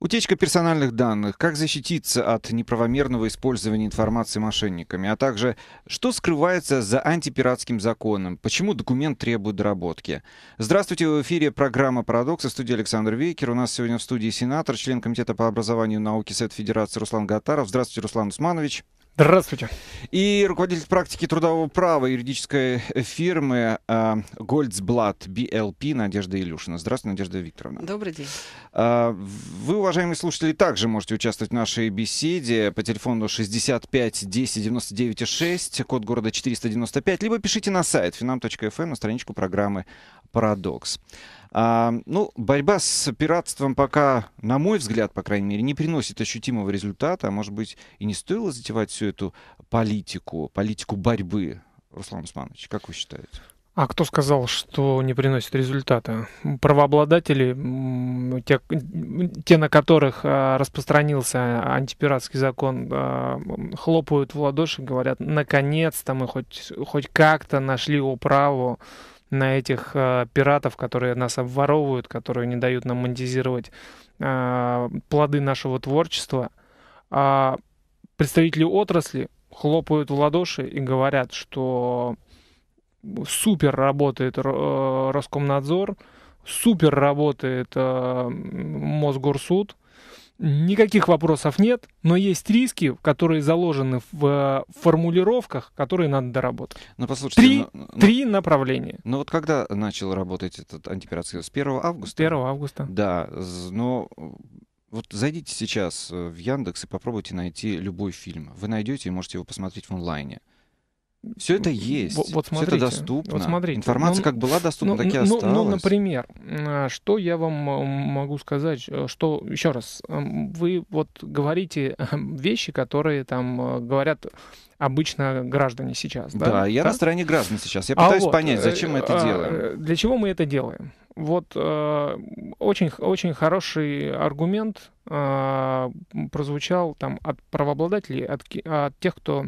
Утечка персональных данных, как защититься от неправомерного использования информации мошенниками, а также что скрывается за антипиратским законом, почему документ требует доработки. Здравствуйте, в эфире программа «Парадокс» в студии Александр Вейкер. У нас сегодня в студии сенатор, член Комитета по образованию и науке Совет Федерации Руслан Гатаров. Здравствуйте, Руслан Усманович. Здравствуйте. И руководитель практики трудового права юридической фирмы Гольцблат э, BLP Надежда Илюшина. Здравствуйте, Надежда Викторовна. Добрый день. А, вы, уважаемые слушатели, также можете участвовать в нашей беседе по телефону 65 10 99 6, код города 495, либо пишите на сайт finam.fm, эм на страничку программы парадокс. А, ну, борьба с пиратством пока, на мой взгляд, по крайней мере, не приносит ощутимого результата, а может быть и не стоило затевать всю эту политику, политику борьбы. Руслан Усманович, как вы считаете? А кто сказал, что не приносит результата? Правообладатели, те, те на которых а, распространился антипиратский закон, а, хлопают в ладоши, говорят, наконец-то мы хоть, хоть как-то нашли управу на этих э, пиратов, которые нас обворовывают, которые не дают нам монетизировать э, плоды нашего творчества. А представители отрасли хлопают в ладоши и говорят, что супер работает э, Роскомнадзор, супер работает э, Мосгорсуд, Никаких вопросов нет, но есть риски, которые заложены в э, формулировках, которые надо доработать. Но ну, послушайте, три, но, ну, но, ну, три направления. Ну вот когда начал работать этот антипиратский? С 1 августа? С 1 августа. Да, но вот зайдите сейчас э, в Яндекс и попробуйте найти любой фильм. Вы найдете и можете его посмотреть в онлайне. Все это есть, вот смотрите, все это доступно. Вот смотрите, Информация ну, как была доступна, ну, так и ну, ну, ну, осталась. Ну, например, а, что я вам а, могу сказать, э, что, еще раз, вы вот говорите вещи, которые там а, говорят обычно граждане сейчас. Да, да я да? на стороне граждан сейчас. Я а пытаюсь вот, понять, э, зачем мы это делаем. Э, для чего мы это делаем? Вот очень, очень хороший аргумент прозвучал там от правообладателей, от, от тех, кто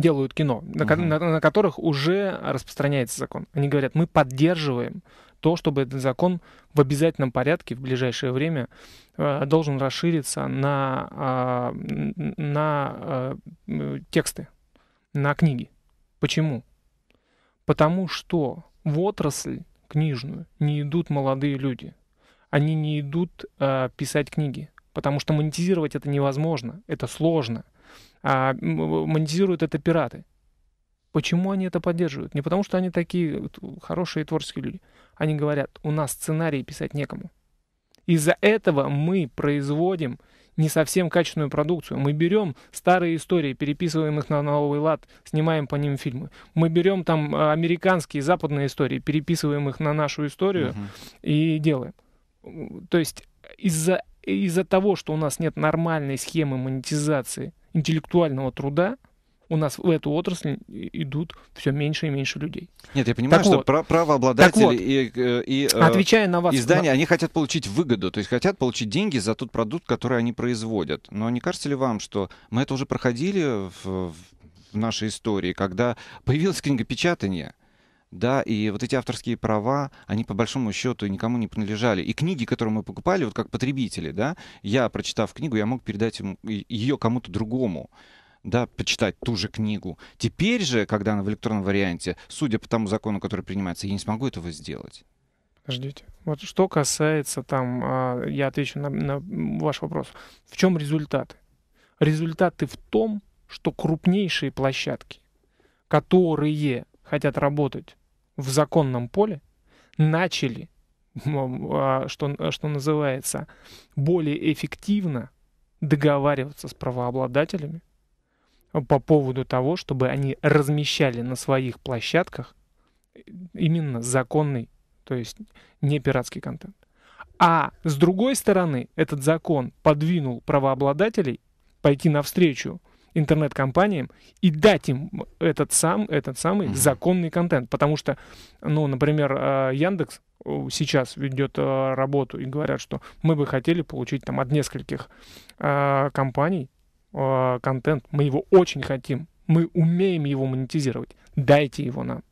делают кино, угу. на, на, на которых уже распространяется закон. Они говорят, мы поддерживаем то, чтобы этот закон в обязательном порядке в ближайшее время э, должен расшириться на, э, на э, тексты, на книги. Почему? Потому что в отрасль книжную не идут молодые люди. Они не идут э, писать книги, потому что монетизировать это невозможно, это сложно – а монетизируют это пираты. Почему они это поддерживают? Не потому, что они такие хорошие творческие люди. Они говорят, у нас сценарий писать некому. Из-за этого мы производим не совсем качественную продукцию. Мы берем старые истории, переписываем их на новый лад, снимаем по ним фильмы. Мы берем там а, американские, западные истории, переписываем их на нашу историю угу. и делаем. То есть из-за из-за того, что у нас нет нормальной схемы монетизации, интеллектуального труда у нас в эту отрасль идут все меньше и меньше людей. Нет, я понимаю, так что вот. правообладатели вот, и, э, и э, отвечая на вас, издания, на... они хотят получить выгоду, то есть хотят получить деньги за тот продукт, который они производят. Но не кажется ли вам, что мы это уже проходили в, в нашей истории, когда появилось печатания? да, и вот эти авторские права, они по большому счету никому не принадлежали. И книги, которые мы покупали, вот как потребители, да, я, прочитав книгу, я мог передать ему, ее кому-то другому да, почитать ту же книгу. Теперь же, когда она в электронном варианте, судя по тому закону, который принимается, я не смогу этого сделать. Подождите. Вот что касается там, а, я отвечу на, на ваш вопрос. В чем результаты? Результаты в том, что крупнейшие площадки, которые хотят работать в законном поле, начали, а, что, что называется, более эффективно договариваться с правообладателями по поводу того, чтобы они размещали на своих площадках именно законный, то есть не пиратский контент. А с другой стороны, этот закон подвинул правообладателей пойти навстречу интернет-компаниям и дать им этот, сам, этот самый законный контент. Потому что, ну, например, э, Яндекс э, сейчас ведет э, работу и говорят, что мы бы хотели получить там от нескольких компаний контент. Мы его очень хотим. Мы умеем его монетизировать. Дайте его нам.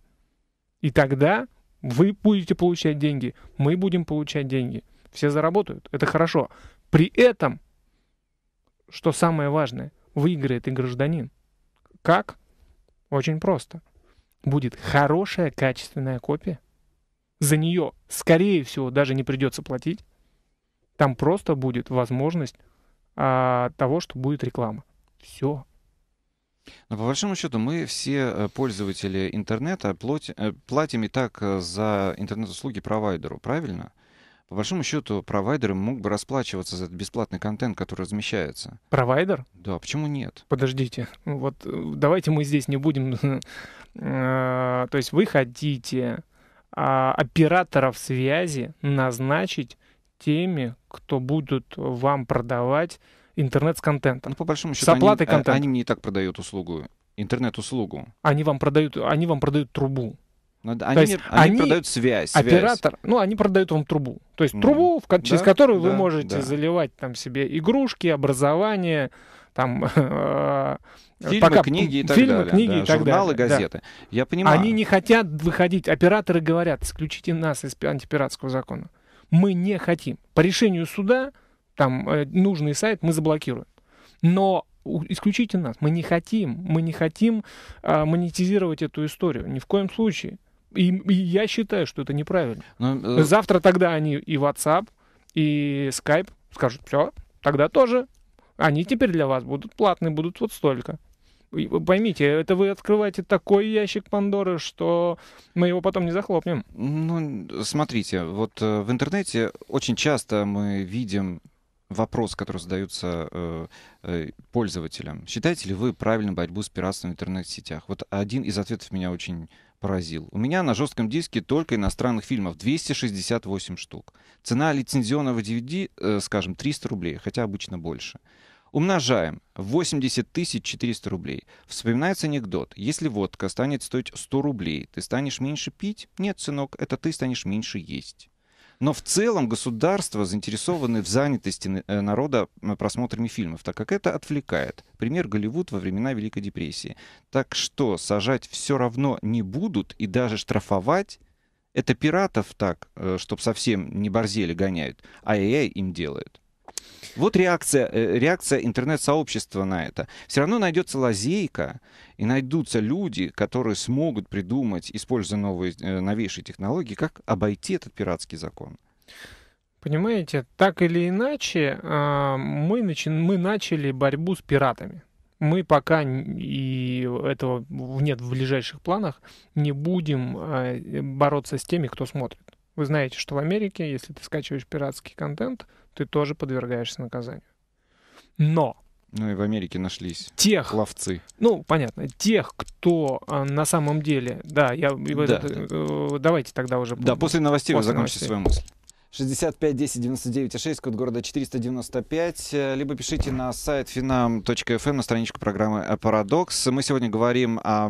И тогда вы будете получать деньги, мы будем получать деньги. Все заработают. Это хорошо. При этом, что самое важное – выиграет и гражданин. Как? Очень просто. Будет хорошая качественная копия. За нее, скорее всего, даже не придется платить. Там просто будет возможность а, того, что будет реклама. Все. Но по большому счету мы все э, пользователи интернета э, платим и так э, за интернет-услуги провайдеру, правильно? По большому счету, провайдеры мог бы расплачиваться за этот бесплатный контент, который размещается. Провайдер? Да, почему нет? Подождите, ну вот э, давайте мы здесь не будем... Э, то есть вы хотите а, операторов связи назначить теми, кто будут вам продавать интернет с контентом. Ну, по большому счету, с оплатой они, э, контента. они мне и так продают услугу, интернет-услугу. Они вам продают, они вам продают трубу. Но ну, они, есть они, они продают связь, связь. Оператор, ну, они продают вам трубу. То есть mm. трубу, в, через да, которую да, вы можете да. заливать там себе игрушки, образование, там... Э, э, фильмы, пока, книги и так фильмы, далее. Книги да, и так журналы, далее. газеты. Да. Я понимаю. Они не хотят выходить. Операторы говорят, исключите нас из антипиратского закона. Мы не хотим. По решению суда, там, э, нужный сайт мы заблокируем. Но исключите нас. Мы не хотим, мы не хотим а, монетизировать эту историю. Ни в коем случае. И, и я считаю, что это неправильно. Но, ну, э, Завтра тогда они и WhatsApp, и Skype скажут, все, тогда тоже. Они теперь для вас будут платные, будут вот столько. И, поймите, это вы открываете такой ящик Пандоры, что мы его потом не захлопнем. Ну, смотрите, вот э, в интернете очень часто мы видим вопрос, который задается э, э, пользователям. Считаете ли вы правильно борьбу с пиратством в интернет-сетях? Вот один из ответов меня очень поразил. У меня на жестком диске только иностранных фильмов 268 штук. Цена лицензионного DVD, э, скажем, 300 рублей, хотя обычно больше. Умножаем 80 тысяч 400 рублей. Вспоминается анекдот. Если водка станет стоить 100 рублей, ты станешь меньше пить? Нет, сынок, это ты станешь меньше есть. Но в целом государство заинтересованы в занятости э, народа просмотрами фильмов, так как это отвлекает. Пример Голливуд во времена Великой депрессии. Так что сажать все равно не будут и даже штрафовать это пиратов так, э, чтобы совсем не борзели гоняют, а AI им делают. Вот реакция, э, реакция интернет-сообщества на это. Все равно найдется лазейка, и найдутся люди, которые смогут придумать, используя новые, э, новейшие технологии, как обойти этот пиратский закон. Понимаете, так или иначе, а, мы, начи- мы начали борьбу с пиратами. Мы пока, и этого нет в ближайших планах, не будем а, бороться с теми, кто смотрит. Вы знаете, что в Америке, если ты скачиваешь пиратский контент, ты тоже подвергаешься наказанию. Но ну и в Америке нашлись тех ловцы. Ну, понятно, тех, кто э, на самом деле, да, я да, этот, э, давайте тогда уже. Да, после новостей после вы закончите новостей. свою мысль. 65 10 99 6, код города 495, э, либо пишите на сайт finam.fm, эм на страничку программы «Парадокс». Мы сегодня говорим о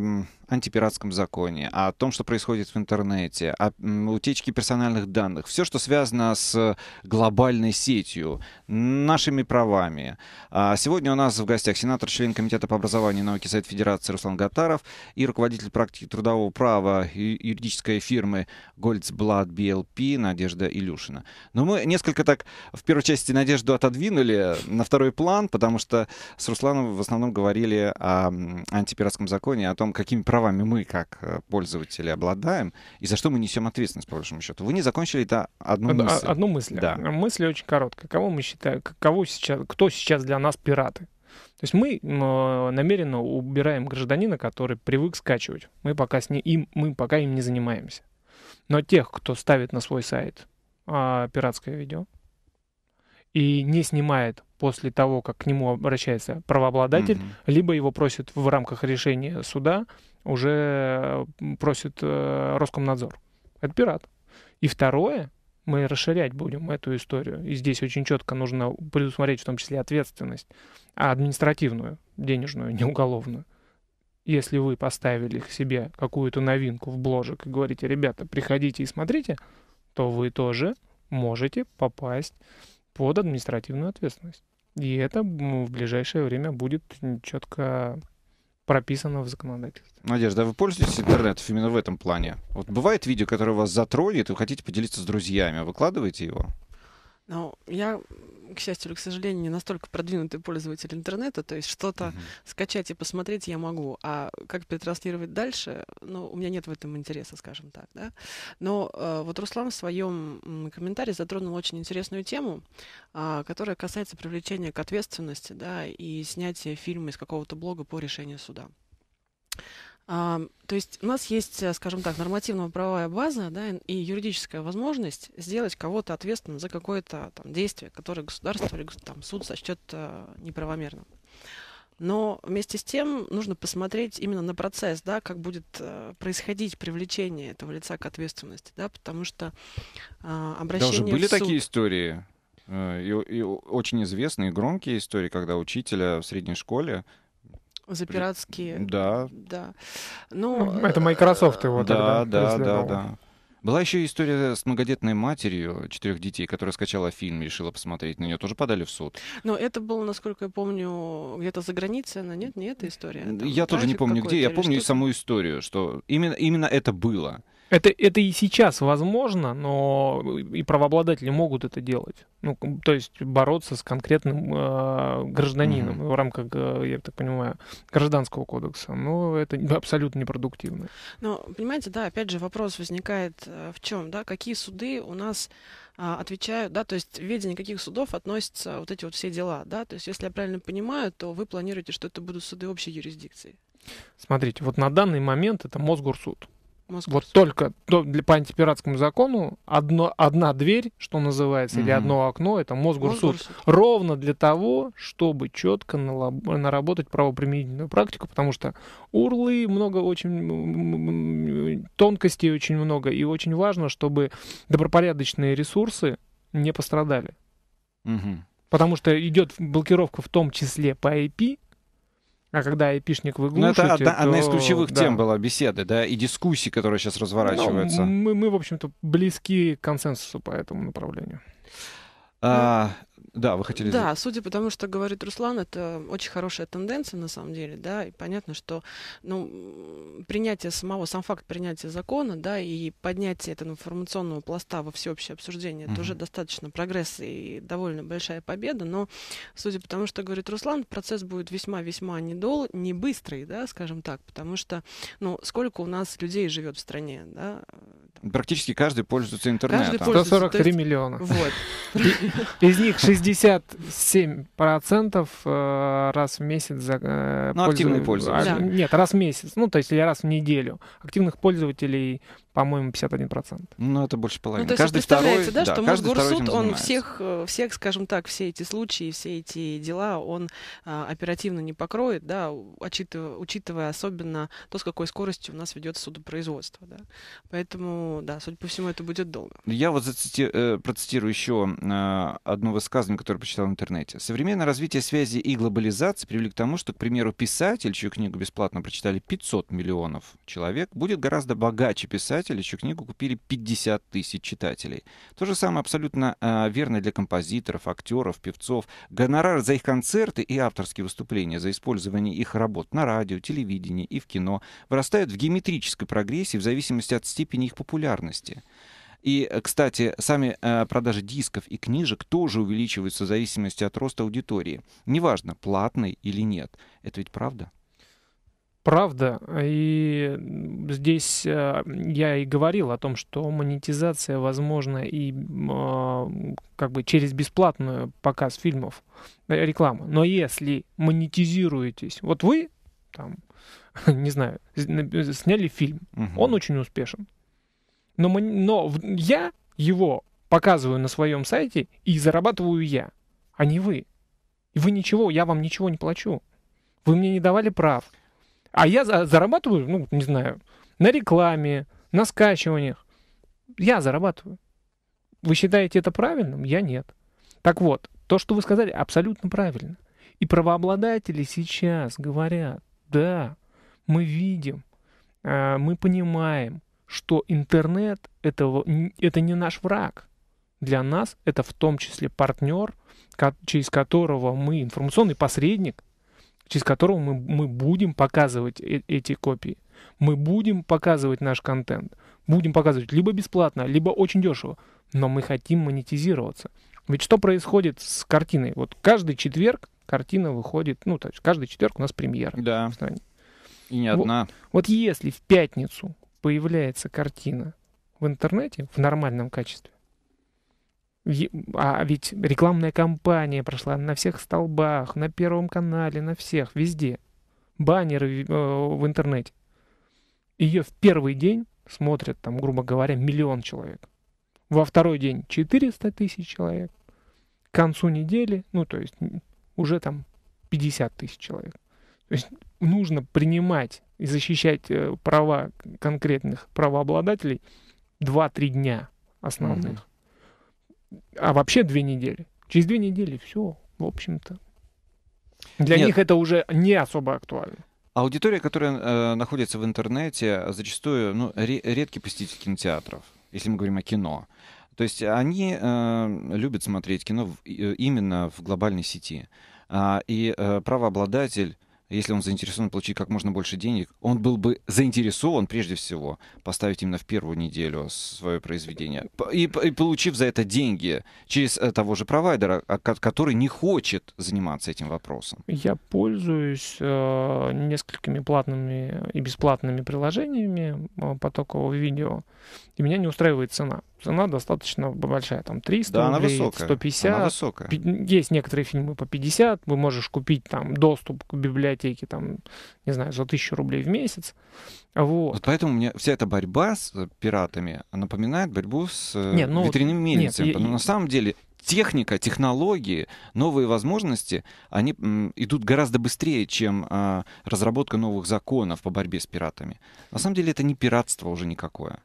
антипиратском законе, о том, что происходит в интернете, о утечке персональных данных, все, что связано с глобальной сетью, нашими правами. А сегодня у нас в гостях сенатор, член Комитета по образованию и науке Совет Федерации Руслан Гатаров и руководитель практики трудового права юридической фирмы Goldsblad BLP Надежда Илюшина. Но мы несколько так в первой части Надежду отодвинули на второй план, потому что с Русланом в основном говорили о антипиратском законе, о том, какими правами мы, как э, пользователи, обладаем, и за что мы несем ответственность, по большому счету. Вы не закончили это одну Од- мысль. А, одну мысль. Да. Мысль очень короткая. Кого мы считаем, кого сейчас, кто сейчас для нас пираты? То есть мы э, намеренно убираем гражданина, который привык скачивать. Мы пока, с ним, мы пока им не занимаемся. Но тех, кто ставит на свой сайт а, пиратское видео и не снимает после того, как к нему обращается правообладатель, mm-hmm. либо его просят в рамках решения суда уже э, просит э, Роскомнадзор. Это пират. И второе, мы расширять будем эту историю. И здесь очень четко нужно предусмотреть в том числе ответственность, а административную, денежную, не уголовную. Если вы поставили к себе какую-то новинку в бложек и говорите, ребята, приходите и смотрите, то вы тоже можете попасть под административную ответственность. И это в ближайшее время будет четко прописано в законодательстве. Надежда, а вы пользуетесь интернетом именно в этом плане? Вот бывает видео, которое вас затронет, и вы хотите поделиться с друзьями, а выкладываете его? Но я, к счастью или к сожалению, не настолько продвинутый пользователь интернета, то есть что-то угу. скачать и посмотреть я могу, а как перетранслировать дальше, ну, у меня нет в этом интереса, скажем так, да. Но э, вот Руслан в своем комментарии затронул очень интересную тему, э, которая касается привлечения к ответственности, да, и снятия фильма из какого-то блога по решению суда. А, то есть у нас есть, э, скажем так, нормативно-правовая база да, и юридическая возможность сделать кого-то ответственным за какое-то там, действие, которое государство или там, суд сочтет а, э, неправомерным. Но вместе с тем нужно посмотреть именно на процесс, да, как будет э, происходить привлечение этого лица к ответственности, да, потому что э, обращение. Да, уже были в суд... такие истории э, и, и очень известные, громкие истории, когда учителя в средней школе за пиратские. Да. Да. Ну, ну э, это Microsoft его да, тогда Да, да, да, Была еще история с многодетной матерью четырех детей, которая скачала фильм и решила посмотреть на нее. Тоже подали в суд. Но ну, это было, насколько я помню, где-то за границей. Она нет, не эта история. Там я тоже не помню, где. Я помню саму историю, что именно, именно это было. Это, это и сейчас возможно, но и правообладатели могут это делать. Ну, то есть бороться с конкретным э, гражданином угу. в рамках, э, я так понимаю, гражданского кодекса. Но это абсолютно непродуктивно. Но, понимаете, да, опять же вопрос возникает э, в чем, да, какие суды у нас а, отвечают, да, то есть в ведение каких судов относятся вот эти вот все дела, да, то есть если я правильно понимаю, то вы планируете, что это будут суды общей юрисдикции? Смотрите, вот на данный момент это Мосгорсуд. Московского. Вот только для, по антипиратскому закону одно, одна дверь, что называется, угу. или одно окно, это Мосгорсуд. Мосгорсуд. Ровно для того, чтобы четко наработать правоприменительную практику, потому что урлы много, очень тонкостей очень много, и очень важно, чтобы добропорядочные ресурсы не пострадали. Угу. Потому что идет блокировка в том числе по IP, а когда айпишник выглушите, Ну, это одна, то... одна из ключевых да. тем была беседы, да, и дискуссии, которые сейчас разворачиваются. Ну, мы, мы, в общем-то, близки к консенсусу по этому направлению. А, да, вы хотели... Да, судя по тому, что говорит Руслан, это очень хорошая тенденция на самом деле, да, и понятно, что ну, принятие самого, сам факт принятия закона, да, и поднятие этого информационного пласта во всеобщее обсуждение, mm-hmm. это уже достаточно прогресс и довольно большая победа, но, судя по тому, что говорит Руслан, процесс будет весьма-весьма недол, не быстрый, да, скажем так, потому что, ну, сколько у нас людей живет в стране, да, практически каждый пользуется интернетом. Каждый пользуется, 143 есть... миллиона. Вот. Из них 67% э, раз в месяц... За, э, ну, активные пользователи. А, нет, раз в месяц, ну, то есть или раз в неделю. Активных пользователей по-моему, 51%. Ну, это больше половины. Ну, то есть каждый представляете, второй, да, да, что Мосгорсуд, он всех, э, всех, скажем так, все эти случаи, все эти дела, он а, оперативно не покроет, да, учитывая, учитывая особенно то, с какой скоростью у нас ведется судопроизводство, да. Поэтому, да, судя по всему, это будет долго. Ну, я вот зацити... Э, процитирую еще а, одно высказывание, которое прочитал в интернете. Современное развитие связи и глобализации привели к тому, что, к примеру, писатель, чью книгу бесплатно прочитали 500 миллионов человек, будет гораздо богаче писать читателей, чью книгу купили 50 тысяч читателей. То же самое абсолютно э, верно для композиторов, актеров, певцов. Гонорар за их концерты и авторские выступления, за использование их работ на радио, телевидении и в кино вырастают в геометрической прогрессии в зависимости от степени их популярности. И, э, кстати, сами э, продажи дисков и книжек тоже увеличиваются в зависимости от роста аудитории. Неважно, платный или нет. Это ведь правда? правда. И здесь э, я и говорил о том, что монетизация возможна и а, как бы через бесплатную показ фильмов, э, рекламы. Но если монетизируетесь, вот вы там, не знаю, э, сняли фильм, угу. он очень успешен. Но, но я его показываю на своем сайте и зарабатываю я, а не вы. И вы ничего, я вам ничего не плачу. Вы мне не давали прав. А я зарабатываю, ну, не знаю, на рекламе, на скачиваниях. Я зарабатываю. Вы считаете это правильным? Я нет. Так вот, то, что вы сказали, абсолютно правильно. И правообладатели сейчас говорят, да, мы видим, а, мы понимаем, что интернет это, это не наш враг. Для нас это в том числе партнер, через которого мы информационный посредник, через которого мы, мы будем показывать э эти копии. Мы будем показывать наш контент. Будем показывать либо бесплатно, либо очень дешево. Но мы хотим монетизироваться. Ведь что происходит с картиной? Вот каждый четверг картина выходит, ну, то есть каждый четверг у нас премьера. Да. В стране. И не одна. Вот, вот если в пятницу появляется картина в интернете в нормальном качестве, а ведь рекламная кампания прошла на всех столбах, на Первом канале, на всех, везде. Баннеры в э, интернете. Ее в первый день смотрят, там, грубо говоря, миллион человек. Во второй день 400 тысяч человек. К концу недели, ну, то есть уже там 50 тысяч человек. То есть нужно принимать и защищать э, права конкретных правообладателей 2-3 дня основных. Mm-hmm а вообще две недели. Через две недели все, в общем-то. Для Нет. них это уже не особо актуально. Аудитория, которая э, находится в интернете, зачастую ну, ре- редкий посетитель кинотеатров, если мы говорим о кино. То есть они э, любят смотреть кино в, именно в глобальной сети. А, и э, правообладатель если он заинтересован получить как можно больше денег, он был бы заинтересован прежде всего поставить именно в первую неделю свое произведение. И, и получив за это деньги через э, того же провайдера, а, который не хочет заниматься этим вопросом. Я пользуюсь э, несколькими платными и бесплатными приложениями э, потокового видео, и меня не устраивает цена цена достаточно большая, там 300 да, рублей, она высокая. 150. Она высокая. Есть некоторые фильмы по 50, вы можешь купить там доступ к библиотеке, там, не знаю, за 1000 рублей в месяц. Вот. вот поэтому мне вся эта борьба с э, пиратами напоминает борьбу с э, ну нет, ну, ветряными мельницами. Нет, я... На самом деле техника, технологии, новые возможности, они идут гораздо быстрее, чем а, разработка новых законов по борьбе с пиратами. На самом деле это не пиратство уже никакое.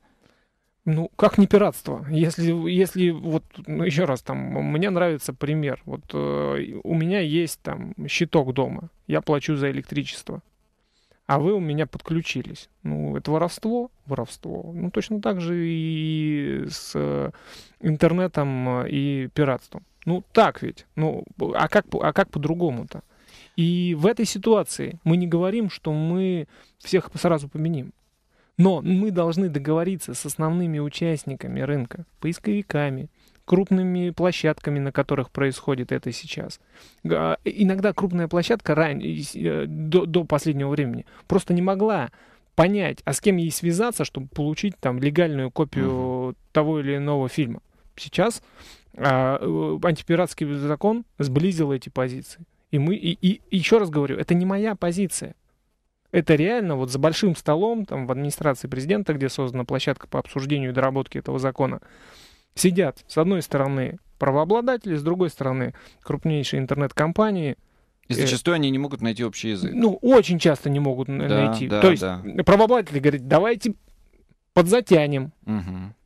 Ну, как не пиратство? Если, если вот, ну, еще раз, там, мне нравится пример. Вот э, у меня есть там щиток дома, я плачу за электричество, а вы у меня подключились. Ну, это воровство, воровство. Ну, точно так же и с э, интернетом э, и пиратством. Ну, так ведь. Ну, а как, а как по-другому-то? И в этой ситуации мы не говорим, что мы всех сразу поменим. Но мы должны договориться с основными участниками рынка, поисковиками, крупными площадками, на которых происходит это сейчас. Э, иногда крупная площадка ран... Э, до, до последнего времени просто не могла понять, а с кем ей связаться, чтобы получить там легальную копию угу. того или иного фильма. Сейчас а, э, антипиратский закон сблизил эти позиции. И мы, и, и еще раз говорю, это не моя позиция. Это реально вот за большим столом там в администрации президента, где создана площадка по обсуждению и доработке этого закона, сидят с одной стороны правообладатели, с другой стороны крупнейшие интернет-компании – и э, зачастую они не могут найти общий язык. Ну, очень часто не могут да, найти. Да, То есть да. правообладатели говорят, давайте подзатянем. Угу.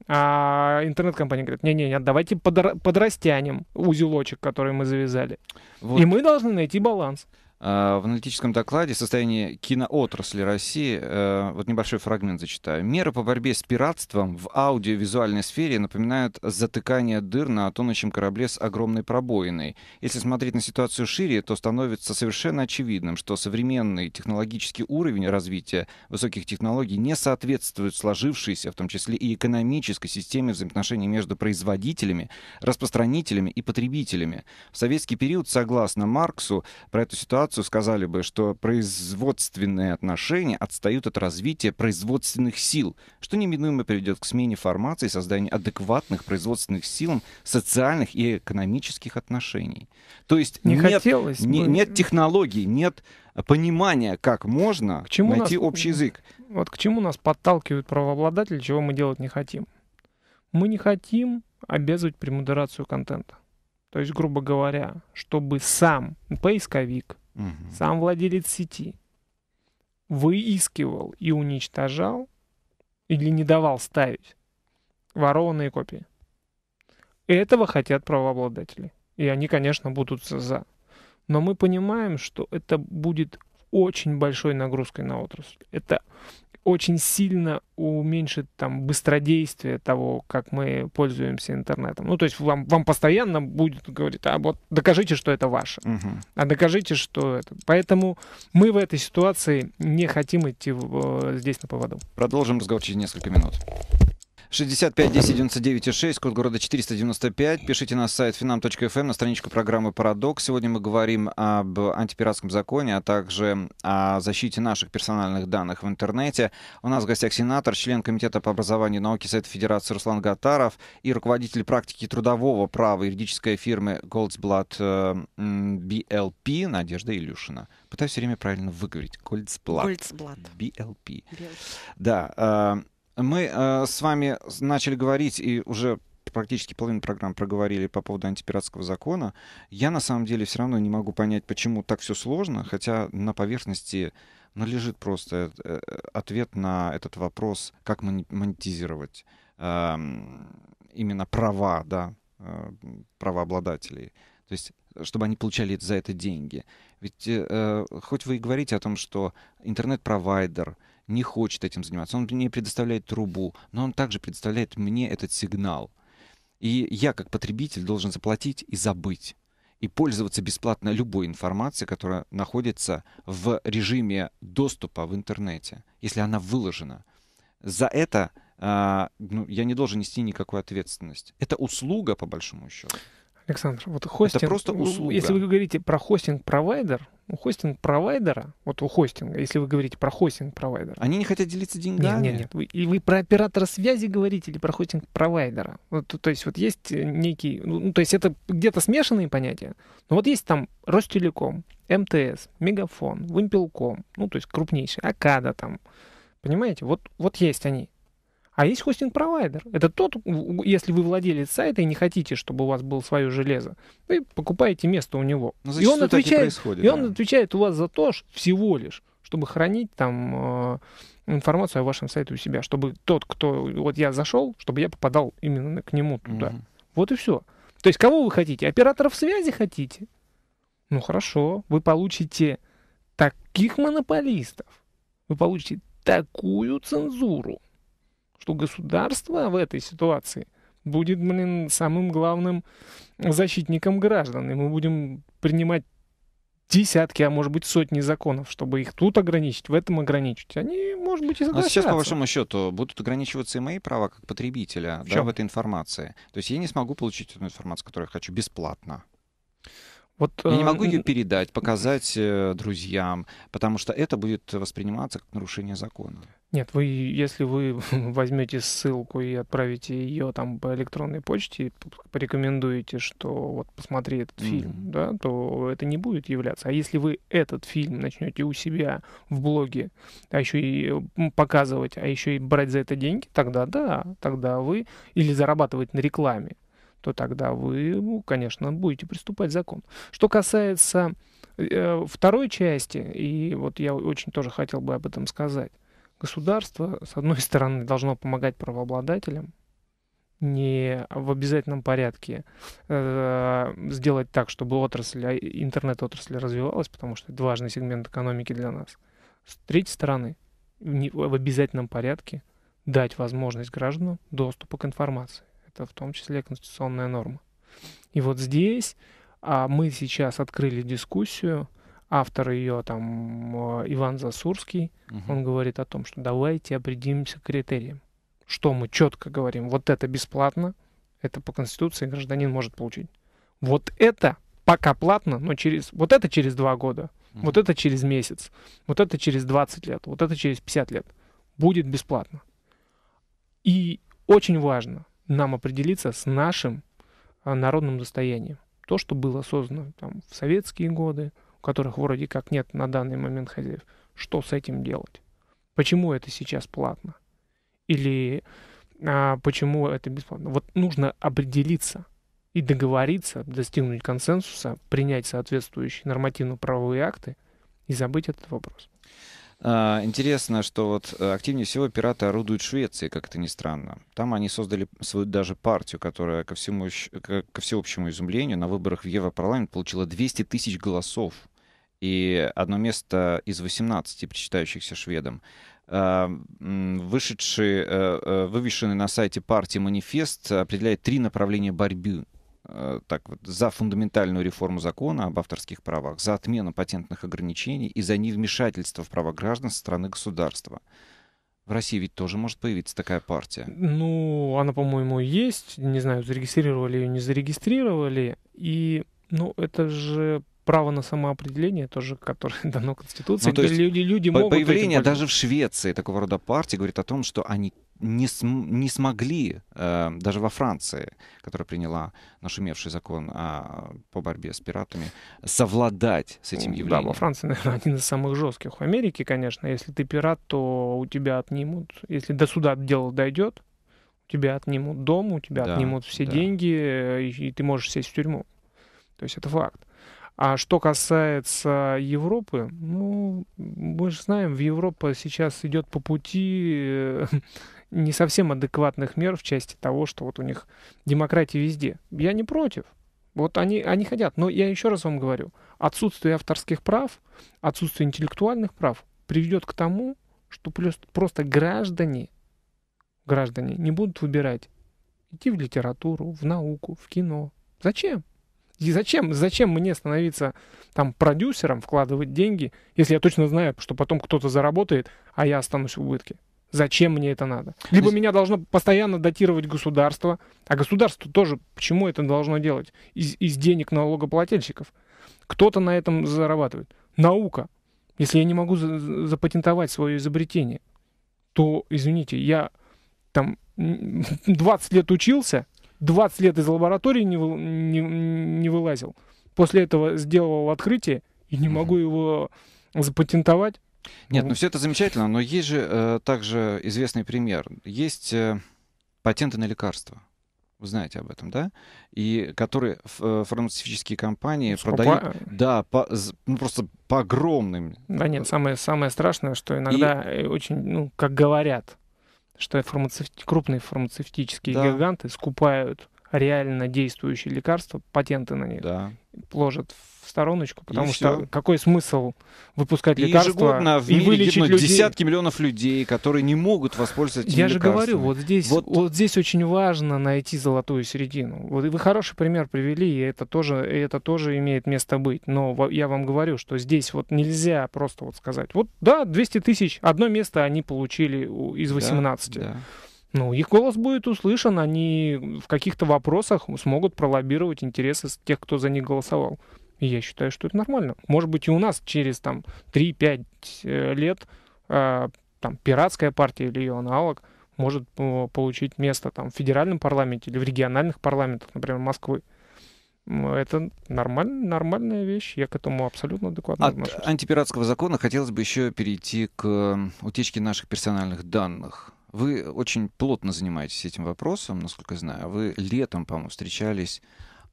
А интернет-компания говорит, не-не-не, давайте подрастянем узелочек, который мы завязали. Вот. И мы должны найти баланс. А, в аналитическом докладе «Состояние киноотрасли России». Э, вот небольшой фрагмент зачитаю. «Меры по борьбе с пиратством в аудиовизуальной сфере напоминают затыкание дыр на тонущем корабле с огромной пробоиной. Если смотреть на ситуацию шире, то становится совершенно очевидным, что современный технологический уровень развития высоких технологий не соответствует сложившейся, в том числе и экономической системе взаимоотношений между производителями, распространителями и потребителями. В советский период, согласно Марксу, про эту ситуацию ситуацию, сказали бы, что производственные отношения отстают от развития производственных сил, что неминуемо приведет к смене формации и созданию адекватных производственных сил социальных и экономических отношений. То есть не нет, хотелось не, бы... нет технологий, нет понимания, как можно к чему найти нас, общий язык. Вот к чему нас подталкивают правообладатели, чего мы делать не хотим. Мы не хотим обязывать премодерацию контента. То есть, грубо говоря, чтобы сам поисковик, угу. сам владелец сети, выискивал и уничтожал или не давал ставить ворованные копии. Этого хотят правообладатели. И они, конечно, будут за. Но мы понимаем, что это будет очень большой нагрузкой на отрасль. Это очень сильно уменьшит там быстродействие того, как мы пользуемся интернетом. Ну, то есть вам, вам постоянно будет говорить, а вот докажите, что это ваше, угу. а докажите, что это. Поэтому мы в этой ситуации не хотим идти в, э, здесь на поводу. Продолжим разговор через несколько минут. 65 10 99 6, код города 495. Пишите на сайт finam.fm, эм на страничку программы «Парадокс». Сегодня мы говорим об антипиратском законе, а также о защите наших персональных данных в интернете. У нас в гостях сенатор, член Комитета по образованию и науке Совета Федерации Руслан Гатаров и руководитель практики трудового права юридической фирмы Goldsblatt BLP э, Надежда Илюшина. Пытаюсь все время правильно выговорить. Goldsblatt. Goldsblatt. BLP. BLP. Да. Э, мы э, с вами начали говорить и уже практически половину программ проговорили по поводу антипиратского закона. Я на самом деле все равно не могу понять, почему так все сложно, хотя на поверхности ну, лежит просто э, э, ответ на этот вопрос, как монетизировать э, именно права, да, э, правообладателей. То есть чтобы они получали за это деньги. Ведь э, э хоть вы и говорите о том, что интернет-провайдер — не хочет этим заниматься. Он мне предоставляет трубу, но он также предоставляет мне этот сигнал. И я, как потребитель, должен заплатить и забыть. И пользоваться бесплатно любой информацией, которая находится в режиме доступа в интернете, если она выложена. За это а, ну, я не должен нести никакой ответственности. Это услуга, по большому счету. Александр, вот хостинг... Это просто услуга. Если вы говорите про хостинг-провайдер, у хостинг-провайдера, вот у хостинга, если вы говорите про хостинг-провайдера... Они не хотят делиться деньгами? Нет, нет, нет. Вы, и вы про оператора связи говорите или про хостинг-провайдера? Вот, то есть вот есть э, некий... Ну, ну, то есть это где-то смешанные понятия. Но вот есть там Ростелеком, МТС, Мегафон, Вымпелком, ну, то есть крупнейший, Акада там. Понимаете? Вот, вот есть они. А есть хостинг-провайдер. Это тот, если вы владелец сайта и не хотите, чтобы у вас было свое железо, вы покупаете место у него. Но ну, и он отвечает, и, и да. он отвечает у вас за то, всего лишь, чтобы хранить там э, информацию о вашем сайте у себя, чтобы тот, кто вот я зашел, чтобы я попадал именно к нему туда. Угу. Вот и все. То есть кого вы хотите? Операторов связи хотите? Ну хорошо, вы получите таких монополистов, вы получите такую цензуру, что государство в этой ситуации будет, блин, самым главным защитником граждан. И мы будем принимать десятки, а может быть сотни законов, чтобы их тут ограничить, в этом ограничить. Они, может быть, и согласятся. Но сейчас, по вашему счету, будут ограничиваться и мои права как потребителя в, да, в этой информации. То есть я не смогу получить эту информацию, которую я хочу, бесплатно. Вот, я не э, могу ее передать, показать э, друзьям, потому что это будет восприниматься как нарушение закона. Нет, вы, если вы возьмете ссылку и отправите ее там по электронной почте, порекомендуете, что вот посмотри этот фильм, mm-hmm. да, то это не будет являться. А если вы этот фильм начнете у себя в блоге, а еще и показывать, а еще и брать за это деньги, тогда да, тогда вы или зарабатывать на рекламе, то тогда вы, ну, конечно, будете приступать к закону. Что касается э, второй части, и вот я очень тоже хотел бы об этом сказать. Государство, с одной стороны, должно помогать правообладателям, не в обязательном порядке э, сделать так, чтобы отрасль, а, интернет-отрасль развивалась, потому что это важный сегмент экономики для нас. С третьей стороны, в обязательном порядке дать возможность гражданам доступа к информации. Это в том числе конституционная норма. И вот здесь а мы сейчас открыли дискуссию, автор ее там э, Иван Засурский, угу. он говорит о том, что давайте определимся критерием. Что мы четко говорим, вот это бесплатно, это по Конституции гражданин может получить. Вот это пока платно, но через, вот это через два года, угу. вот это через месяц, вот это через 20 лет, вот это через 50 лет будет бесплатно. И очень важно, нам определиться с нашим а, народным достоянием. То, что было создано там, в советские годы, у которых вроде как нет на данный момент хозяев. Что с этим делать? Почему это сейчас платно? Или а, почему это бесплатно? Вот нужно определиться и договориться, достигнуть консенсуса, принять соответствующие нормативно-правовые акты и забыть этот вопрос. А, интересно, что вот э, активнее всего пираты орудуют Швеции, как это ни странно. Там они создали свою даже партию, которая ко, всему, ко всеобщему изумлению на выборах в Европарламент получила 200 тысяч голосов и одно место из 18 причитающихся шведам. А, вышедший, э, э, вывешенный на сайте партии манифест определяет три направления борьбы Э, так вот, за фундаментальную реформу закона об авторских правах, за отмену патентных ограничений и за невмешательство в права граждан страны государства. В России ведь тоже может появиться такая партия. Ну, она, по-моему, есть. Не знаю, зарегистрировали ее, не зарегистрировали. И, ну, это же право на самоопределение, тоже, которое дано Конституции, ну, то есть люди, люди могут... Появление даже в Швеции такого рода партии говорит о том, что они не, см, не смогли, э, даже во Франции, которая приняла нашумевший закон о, по борьбе с пиратами, совладать с этим явлением. Да, во Франции, наверное, один из самых жестких. В Америке, конечно, если ты пират, то у тебя отнимут, если до суда дело дойдет, у тебя отнимут дом, у тебя да, отнимут все да. деньги, э, и, и ты можешь сесть в тюрьму. То есть это факт. А что касается Европы, ну, мы же знаем, в Европа сейчас идет по пути э, не совсем адекватных мер в части того, что вот у них демократия везде. Я не против. Вот они, они хотят. Но я еще раз вам говорю, отсутствие авторских прав, отсутствие интеллектуальных прав приведет к тому, что просто граждане, граждане не будут выбирать идти в литературу, в науку, в кино. Зачем? И зачем, зачем мне становиться там продюсером, вкладывать деньги, если я точно знаю, что потом кто-то заработает, а я останусь в убытке? Зачем мне это надо? Либо есть... меня должно постоянно датировать государство, а государство тоже почему это должно делать? Из, из денег налогоплательщиков. Кто-то на этом зарабатывает. Наука. Если я не могу за запатентовать свое изобретение, то, извините, я там 20 лет учился, 20 лет из лаборатории не, не, не вылазил. После этого сделал открытие и не могу его запатентовать. Нет, ну все это замечательно, но есть же э, также известный пример. Есть э, патенты на лекарства. Вы знаете об этом, да? И которые э, фармацевтические компании Скупа... продают, да, по, ну, просто по огромным. Да нет, самое самое страшное, что иногда и... Э, очень, ну, как говорят, что фармацевти... крупные фармацевтические да. гиганты скупают реально действующие лекарства, патенты на них, да. ложат в в стороночку, потому и что все. какой смысл выпускать и лекарства ежегодно в и вылечить людей. десятки миллионов людей, которые не могут воспользоваться этим Я же говорю, вот здесь, вот... вот здесь очень важно найти золотую середину. Вот вы хороший пример привели, и это тоже, и это тоже имеет место быть. Но я вам говорю, что здесь вот нельзя просто вот сказать, вот да, 200 тысяч, одно место они получили из 18. Да, да. Ну, их голос будет услышан, они в каких-то вопросах смогут пролоббировать интересы тех, кто за них голосовал я считаю, что это нормально. Может быть, и у нас через там 3-5 э, лет э, там, пиратская партия или ее аналог может э, получить место там, в федеральном парламенте или в региональных парламентах, например, Москвы. Это нормаль, нормальная вещь, я к этому абсолютно адекватно От отношусь. антипиратского закона хотелось бы еще перейти к эм, утечке наших персональных данных. Вы очень плотно занимаетесь этим вопросом, насколько я знаю. Вы летом, по-моему, встречались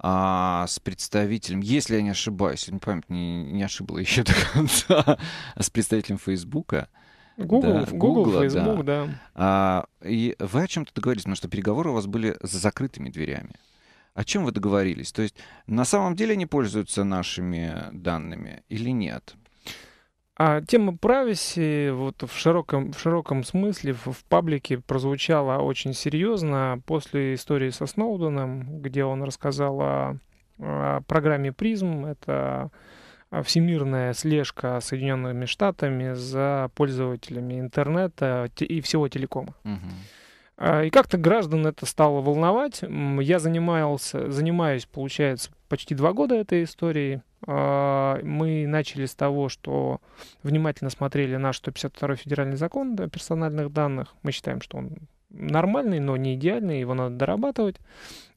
а, с представителем, если я не ошибаюсь, не память не, не ошибла еще до конца, с представителем Фейсбука. Google, да, Google, Google Facebook, да. да. А, и вы о чем-то договорились, потому что переговоры у вас были за закрытыми дверями. О чем вы договорились? То есть на самом деле они пользуются нашими данными или нет? А тема правеси вот в широком, в широком смысле в, в паблике прозвучала очень серьезно после истории со Сноуденом, где он рассказал о, о программе «Призм». Это всемирная слежка Соединенными Штатами за пользователями интернета и всего телекома. Угу. И как-то граждан это стало волновать. Я занимался, занимаюсь, получается, почти два года этой историей. А, мы начали с того, что внимательно смотрели наш 152 федеральный закон о персональных данных. Мы считаем, что он нормальный, но не идеальный, его надо дорабатывать.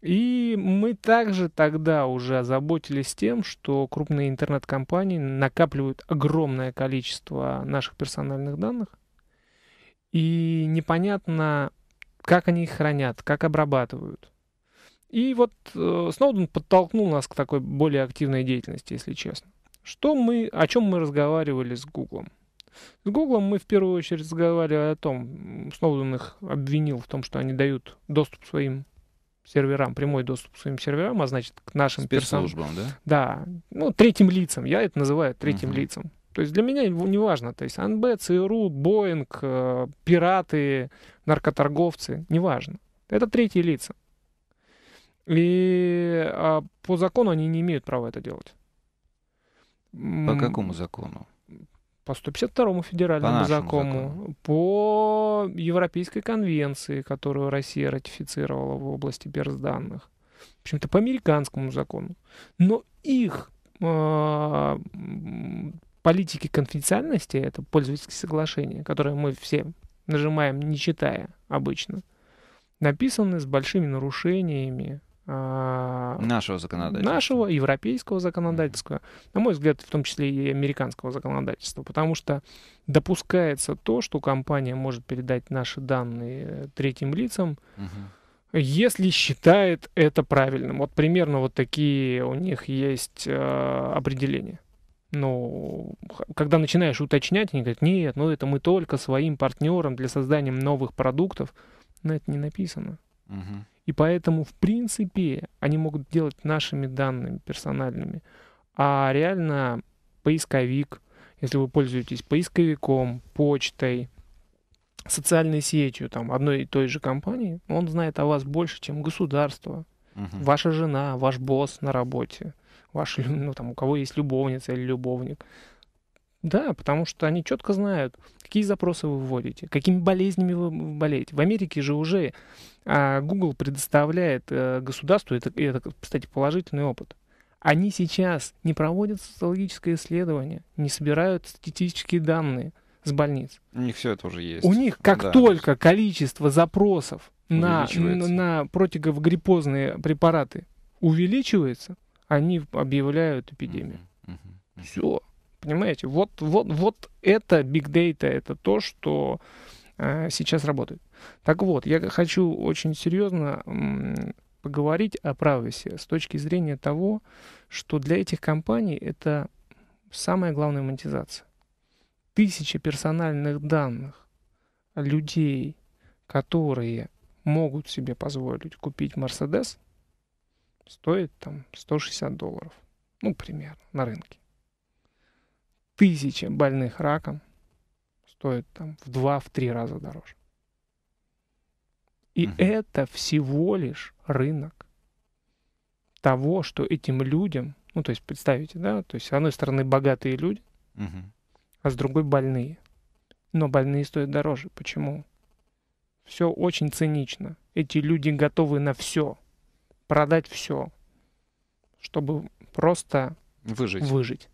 И мы также тогда уже озаботились тем, что крупные интернет-компании накапливают огромное количество наших персональных данных, и непонятно, как они их хранят, как обрабатывают. И вот э, Сноуден подтолкнул нас к такой более активной деятельности, если честно. Что мы, о чем мы разговаривали с Гуглом? С Гуглом мы в первую очередь разговаривали о том, Сноуден их обвинил в том, что они дают доступ своим серверам, прямой доступ к своим серверам, а значит к нашим персонажам. да? Да, ну третьим лицам, я это называю третьим угу. лицам. То есть для меня неважно. то есть АНБ, ЦРУ, Боинг, э, пираты, наркоторговцы, неважно. Это третьи лица. И а по закону они не имеют права это делать. По какому закону? По 152 федеральному по закону, закону, по Европейской конвенции, которую Россия ратифицировала в области персданных, в общем-то, по американскому закону. Но их э, политики конфиденциальности, это пользовательские соглашения, которые мы все нажимаем, не читая обычно, написаны с большими нарушениями а, нашего законодательства. Нашего, европейского законодательства, на мой взгляд, в том числе и американского законодательства, потому что допускается то, что компания может передать наши данные э, третьим лицам, угу. если считает это правильным. Вот примерно вот такие у них есть э, определения. Но ну, когда начинаешь уточнять, они говорят, нет, ну это мы только своим партнерам для создания новых продуктов, но это не написано. Угу. И поэтому, в принципе, они могут делать нашими данными персональными. А реально поисковик, если вы пользуетесь поисковиком, почтой, социальной сетью там, одной и той же компании, он знает о вас больше, чем государство, угу. ваша жена, ваш босс на работе, ваш, ну, там, у кого есть любовница или любовник. Да, потому что они четко знают, какие запросы вы вводите, какими болезнями вы болеете. В Америке же уже а, Google предоставляет э, государству, это, это, кстати, положительный опыт, они сейчас не проводят социологическое исследование, не собирают статистические данные с больниц. У них все это уже есть. У них как да, только есть. количество запросов на, на противогриппозные препараты увеличивается, они объявляют эпидемию. Mm-hmm. mm Все. Понимаете? Вот, вот, вот это big data, это то, что э, сейчас работает. Так вот, я хочу очень серьезно м, поговорить о правесе с точки зрения того, что для этих компаний это самая главная монетизация. Тысячи персональных данных людей, которые могут себе позволить купить Мерседес, стоит там 160 долларов. Ну, примерно, на рынке тысяча больных раком стоит там в два в три раза дороже. И угу. это всего лишь рынок того, что этим людям, ну то есть представите, да, то есть с одной стороны богатые люди, угу. а с другой больные. Но больные стоят дороже. Почему? Все очень цинично. Эти люди готовы на все, продать все, чтобы просто выжить. выжить.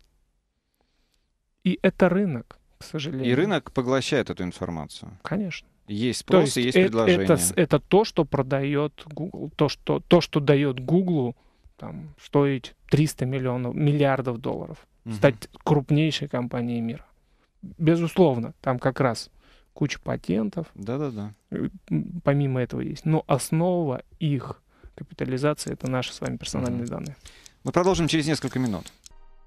И это рынок, к сожалению. И рынок поглощает эту информацию. Конечно. Есть спрос, то есть, есть э- предложение. Это, это то, что продает Google, то, что, то, что дает Google там, стоить 300 миллионов, миллиардов долларов, угу. стать крупнейшей компанией мира. Безусловно, там как раз куча патентов. Да-да-да. Э, помимо этого есть. Но основа их капитализации — это наши с вами персональные угу. данные. Мы продолжим через несколько минут.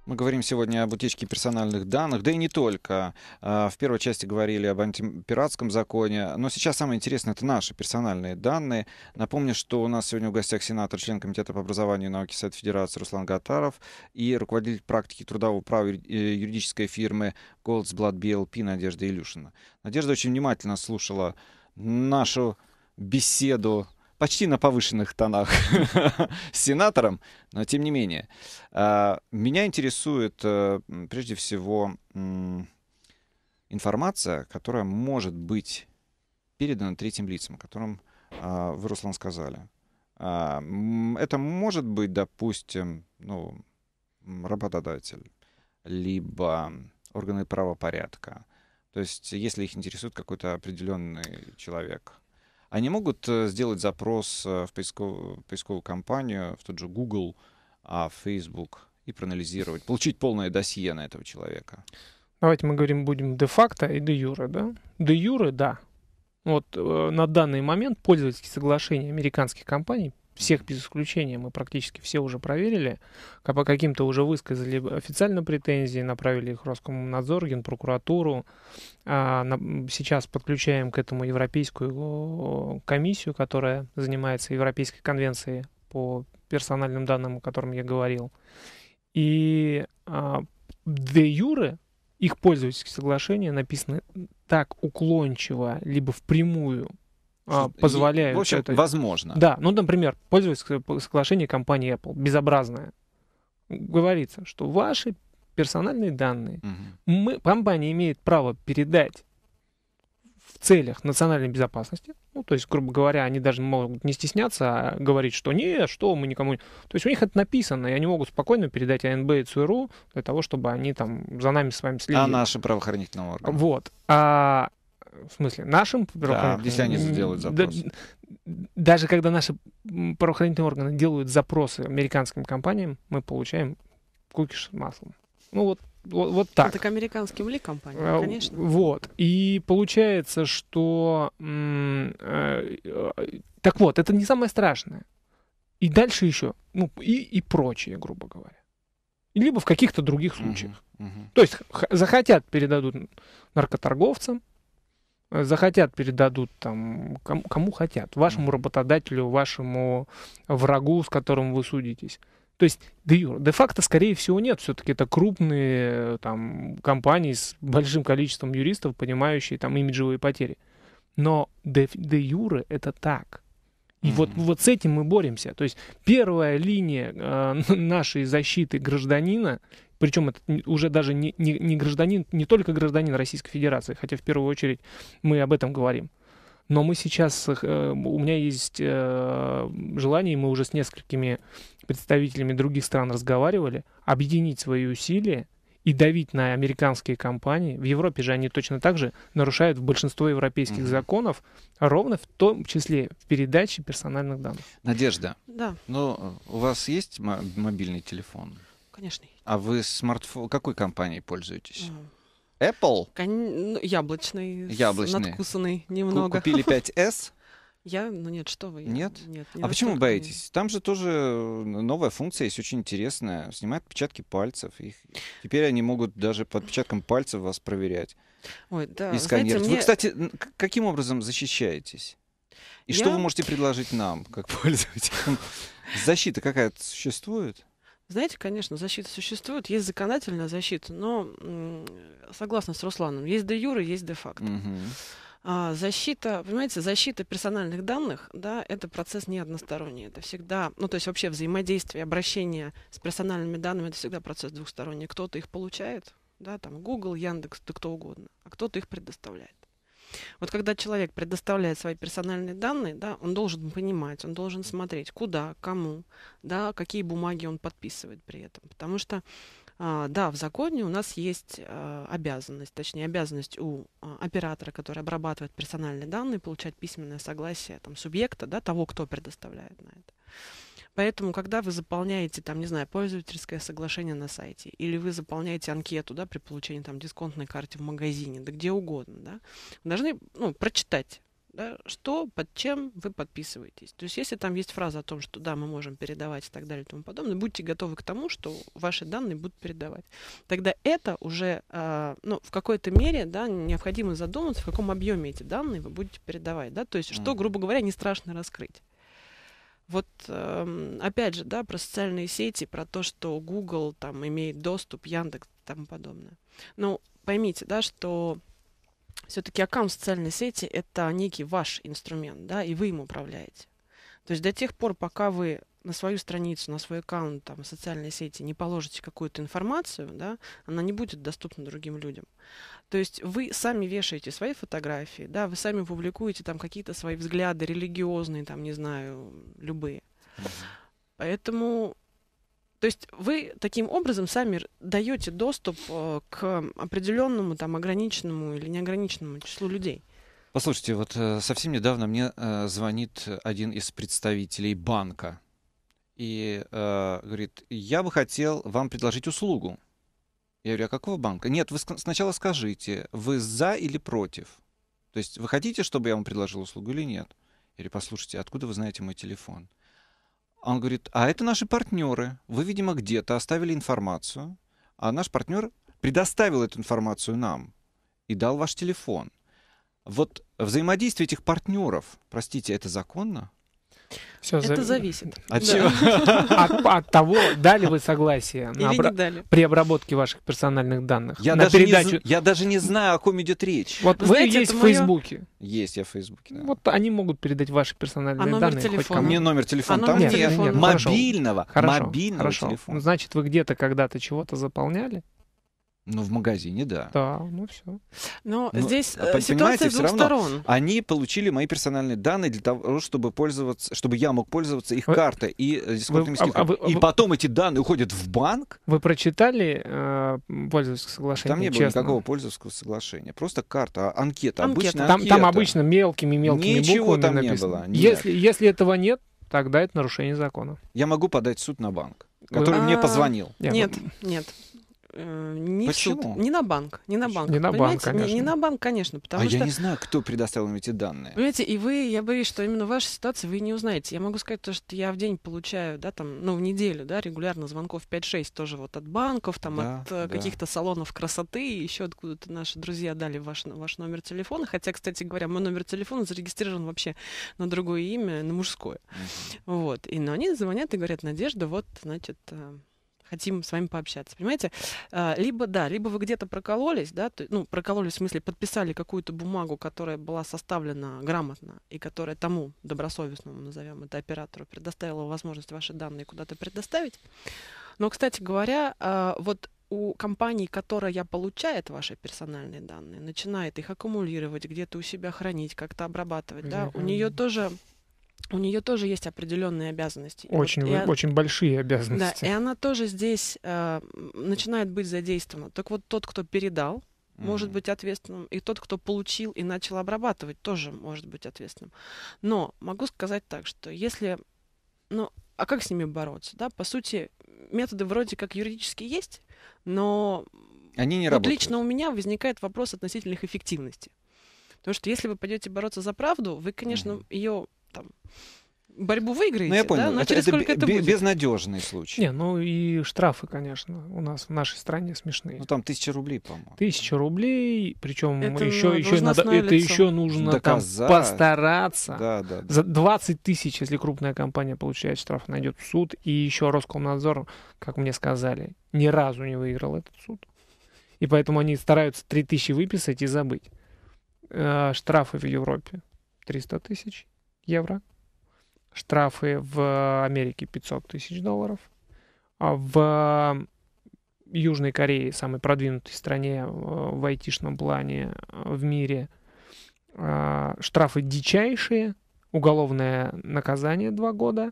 Мы говорим сегодня об утечке персональных данных, да и не только. А, в первой части говорили об антипиратском законе, но сейчас самое интересное — это наши персональные данные. Напомню, что у нас сегодня в гостях сенатор, член Комитета по образованию и науке Совет Федерации Руслан Гатаров и руководитель практики трудового права э, юридической фирмы Goldsblad BLP Надежда Илюшина. Надежда очень внимательно слушала нашу беседу почти на повышенных тонах с сенатором, но тем не менее. А, меня интересует э, прежде всего информация, которая может быть передана третьим лицам, которым котором а, вы, Руслан, сказали. А, это может быть, допустим, ну, работодатель, либо органы правопорядка. То есть, если их интересует какой-то определенный человек они могут э, сделать запрос э, в поисковую, поисковую компанию, в тот же Google, а Facebook и проанализировать, получить полное досье на этого человека. Давайте мы говорим, будем де-факто и де-юре, да? Де-юре, да. Вот э, на данный момент пользовательские соглашения американских компаний всех без исключения мы практически все уже проверили, по каким-то уже высказали официально претензии, направили их в Роскомнадзор, Генпрокуратуру. А, сейчас подключаем к этому Европейскую э, комиссию, которая занимается Европейской конвенцией по персональным данным, о котором я говорил. И а, де Юры их пользовательские соглашения написаны так уклончиво, либо впрямую – а, позволяют. И, в общем, это... возможно. Да, ну, например, пользуясь соглашением компании Apple, безобразное, говорится, что ваши персональные данные угу. мы, компания имеет право передать в целях национальной безопасности. Ну, то есть, грубо говоря, они даже могут не стесняться а говорить, что нет, что мы никому... То есть у них это написано, и они могут спокойно передать АНБ и ЦРУ для того, чтобы они там за нами с вами а следили. А наши правоохранительные органы. Вот. А в смысле, нашим правоохранительным... Да, если они сделают запрос. Да, даже когда наши правоохранительные органы делают запросы американским компаниям, мы получаем кукиш с маслом. Ну вот, вот, вот так. Это к американским ли компаниям, а, конечно. Вот. И получается, что... Э, так вот, это не самое страшное. И дальше еще, ну, и, и прочее, грубо говоря. Либо в каких-то других случаях. Угу, угу. То есть захотят, передадут наркоторговцам, захотят, передадут там, кому, кому хотят, вашему работодателю, вашему врагу, с которым вы судитесь. То есть де-факто, скорее всего, нет. Все-таки это крупные э, там, компании с большим количеством юристов, понимающие там имиджевые потери. Но де-юре это так. И mm-hmm. вот, вот с этим мы боремся. То есть первая линия э, нашей защиты гражданина причем это уже даже не, не, не гражданин, не только гражданин Российской Федерации, хотя в первую очередь мы об этом говорим. Но мы сейчас, э, у меня есть э, желание, мы уже с несколькими представителями других стран разговаривали, объединить свои усилия и давить на американские компании. В Европе же они точно так же нарушают большинство европейских mm-hmm. законов, ровно в том числе в передаче персональных данных. Надежда, да. ну, у вас есть мобильный телефон? Конечно. А вы смартфон какой компанией пользуетесь? Apple? Кон... Ну, яблочный, Яблочный. надкусанный немного. Купили 5S? Я, ну нет, что вы? Нет? Нет. Не а почему боитесь? Не... Там же тоже э, новая функция есть очень интересная. Снимает отпечатки пальцев. Их... Теперь они могут даже по отпечаткам пальцев вас проверять. Ой, да. И сканировать. Знаете, мне... Вы, кстати, каким образом защищаетесь? И я... что вы можете предложить нам, как пользователям? Защита какая-то существует? Знаете, конечно, защита существует, есть законодательная защита, но согласно с Русланом, есть де юра, есть де факто. А, защита, понимаете, защита персональных данных, да, это процесс не односторонний, это всегда, ну то есть вообще взаимодействие, обращение с персональными данными, это всегда процесс двухсторонний. Кто-то их получает, да, там Google, Яндекс, да кто угодно, а кто-то их предоставляет. Вот когда человек предоставляет свои персональные данные, да, он должен понимать, он должен смотреть, куда, кому, да, какие бумаги он подписывает при этом. Потому что а, да, в законе у нас есть а, обязанность, точнее обязанность у а, оператора, который обрабатывает персональные данные, получать письменное согласие там, субъекта, да, того, кто предоставляет на это. Поэтому, когда вы заполняете, там, не знаю, пользовательское соглашение на сайте, или вы заполняете анкету, да, при получении там дисконтной карты в магазине, да где угодно, да, должны, ну, прочитать, да, что, под чем вы подписываетесь. То есть, если там есть фраза о том, что да, мы можем передавать и так далее и тому подобное, будьте готовы к тому, что ваши данные будут передавать. Тогда это уже э, ну, в какой-то мере да, необходимо задуматься, в каком объеме эти данные вы будете передавать. Да? То есть, что, грубо говоря, не страшно раскрыть. Вот эм, опять же, да, про социальные сети, про то, что Google там имеет доступ, Яндекс и тому подобное. Но ну, поймите, да, что все-таки аккаунт социальной сети это некий ваш инструмент, да, и вы им управляете. То есть до тех пор, пока вы на свою страницу, на свой аккаунт, там, социальные сети не положите какую-то информацию, да, она не будет доступна другим людям. То есть вы сами вешаете свои фотографии, да, вы сами публикуете там какие-то свои взгляды религиозные, там, не знаю, любые. Поэтому, то есть вы таким образом сами даете доступ э, к определенному там ограниченному или неограниченному числу людей. Послушайте, вот э, совсем недавно мне э, звонит один из представителей банка и э, говорит, я бы хотел вам предложить услугу. Я говорю, а какого банка? Нет, вы сначала скажите, вы за или против? То есть вы хотите, чтобы я вам предложил услугу или нет? Я говорю, послушайте, откуда вы знаете мой телефон? Он говорит, а это наши партнеры. Вы, видимо, где-то оставили информацию, а наш партнер предоставил эту информацию нам и дал ваш телефон. Вот взаимодействие этих партнеров, простите, это законно? Все, это зави... зависит. От да. чего? От, от того, дали вы согласие на обра... дали. при обработке ваших персональных данных. Я, на даже передачу... не, я даже не знаю, о ком идет речь. Вот вы Знаете, есть в мое... Есть я в Фейсбуке. Да. Вот они могут передать ваши персональные а номер данные. Телефона? Хоть а Мне номер телефона. А Там нет, нет, нет, мобильного. Хорошо, мобильного хорошо. телефона. Ну, значит, вы где-то когда-то чего-то заполняли. Ну, в магазине, да. Да, ну все. Но ну, здесь э, ситуация с двух равно, сторон. Они получили мои персональные данные для того, чтобы пользоваться, чтобы я мог пользоваться их вы, картой и дисконтными э, вы, А, а, и потом эти данные уходят в банк. Вы прочитали э, пользовательское соглашение? Там не честно. было никакого пользовательского соглашения. Просто карта, а, анкета, анкета. там, анкета. Там обычно мелкими-мелкими буквами Ничего там написано. не было. Нет. Если, если этого нет, тогда это нарушение закона. Я могу подать суд на банк, который вы... мне а, позвонил. Нет, нет. нет. Э, не Почему? в суд, не на банк, не на банк. Не на банк, конечно. Не, не на банк, конечно, потому а что... я не знаю, кто предоставил им эти данные. Понимаете, и вы, я боюсь, что именно в вашей ситуации вы не узнаете. Я могу сказать то, что я в день получаю, да, там, ну, в неделю, да, регулярно звонков 5-6 тоже вот от банков, там, да, от э, да. каких-то салонов красоты, еще откуда-то наши друзья дали ваш, ваш номер телефона. Хотя, кстати говоря, мой номер телефона зарегистрирован вообще на другое имя, на мужское. Uh-huh. Вот. И, но они звонят и говорят, Надежда, вот, значит, э, хотим с вами пообщаться, понимаете? А, либо, да, либо вы где-то прокололись, да, ну, прокололись в смысле подписали какую-то бумагу, которая была составлена грамотно и которая тому добросовестному, назовем это, оператору предоставила возможность ваши данные куда-то предоставить. Но, кстати говоря, а, вот у компании, которая получает ваши персональные данные, начинает их аккумулировать, где-то у себя хранить, как-то обрабатывать, да, у нее тоже у нее тоже есть определенные обязанности. Очень, вот, очень она, большие обязанности. Да, и она тоже здесь э, начинает быть задействована. Так вот, тот, кто передал, mm-hmm. может быть ответственным, и тот, кто получил и начал обрабатывать, тоже может быть ответственным. Но могу сказать так, что если... Ну, а как с ними бороться? Да? По сути, методы вроде как юридически есть, но... Они не вот работают. лично у меня возникает вопрос относительно их эффективности. Потому что если вы пойдете бороться за правду, вы, конечно, mm-hmm. ее там борьбу выиграете, ну, я понял. да? но это, через это, сколько это будет? Безнадежный случай. Не, ну и штрафы, конечно, у нас в нашей стране смешные. Ну там тысяча рублей, по-моему. Тысяча рублей, причем это еще, еще надо, это еще нужно там постараться. Да, да, да. За 20 тысяч, если крупная компания получает штраф, найдет суд, и еще Роскомнадзор, как мне сказали, ни разу не выиграл этот суд. И поэтому они стараются 3 тысячи выписать и забыть. Э, штрафы в Европе 300 тысяч, евро, штрафы в Америке 500 тысяч долларов, а в э, Южной Корее, самой продвинутой стране э, в айтишном плане э, в мире, штрафы дичайшие, уголовное наказание 2 года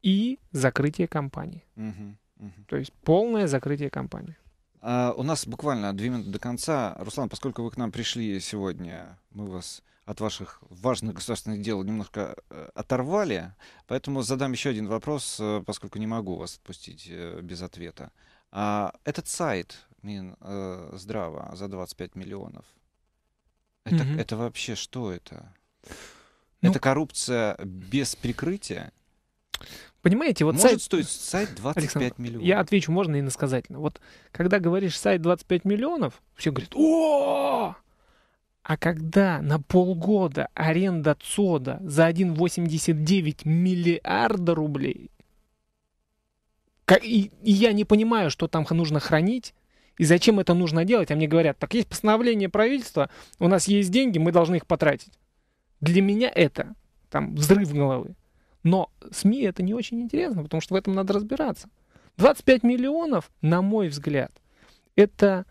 и закрытие компании. Угу, угу. То есть полное закрытие компании. А, у нас буквально две минуты до конца. Руслан, поскольку вы к нам пришли сегодня, мы вас от ваших важных государственных дел немножко э, оторвали, поэтому задам еще один вопрос, э, поскольку не могу вас отпустить э, без ответа. А этот сайт Минздрава за 25 миллионов, это, угу. это вообще что это? Ну, это коррупция без прикрытия? Понимаете, вот Может сайт... стоить сайт 25 Александр, миллионов? Я отвечу, можно и насказательно. Вот когда говоришь сайт 25 миллионов, все говорят, о а когда на полгода аренда ЦОДа за 1,89 миллиарда рублей, и, я не понимаю, что там нужно хранить, и зачем это нужно делать, а мне говорят, так есть постановление правительства, у нас есть деньги, мы должны их потратить. Для меня это там взрыв головы. Но СМИ это не очень интересно, потому что в этом надо разбираться. 25 миллионов, на мой взгляд, это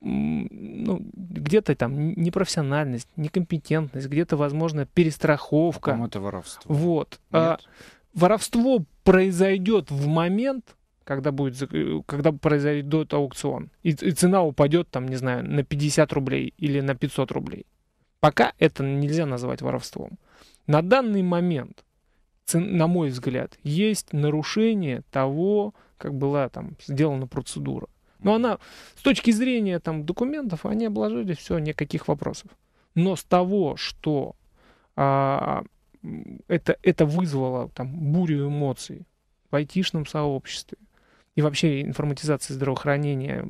ну, где-то там непрофессиональность, некомпетентность, где-то, возможно, перестраховка. Кому-то воровство. Вот. А Нет? А, воровство произойдет в момент, когда, будет, э, когда произойдет аукцион, и, и цена упадет, там, не знаю, на 50 рублей или на 500 рублей. Пока это нельзя назвать воровством. На данный момент, на мой взгляд, есть нарушение того, как была там сделана процедура. Но она, с точки зрения там, документов, они обложили все, никаких вопросов. Но с того, что а, это, это вызвало там, бурю эмоций в айтишном сообществе и вообще информатизации здравоохранения,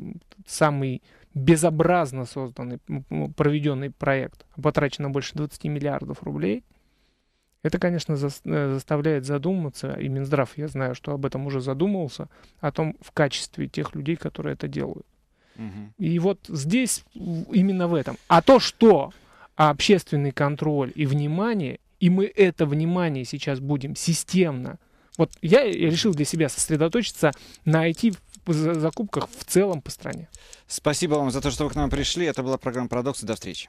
самый безобразно созданный, проведенный проект, потрачено больше 20 миллиардов рублей – это, конечно, э, заставляет задуматься, и Минздрав, я знаю, что об этом уже задумывался, о том в качестве тех людей, которые это делают. Угу. И вот здесь именно в этом. А то, что общественный контроль и внимание, и мы это внимание сейчас будем системно. Вот я решил для себя сосредоточиться на IT закупках в целом по стране. Спасибо вам за то, что вы к нам пришли. Это была программа «Парадокс». До встречи.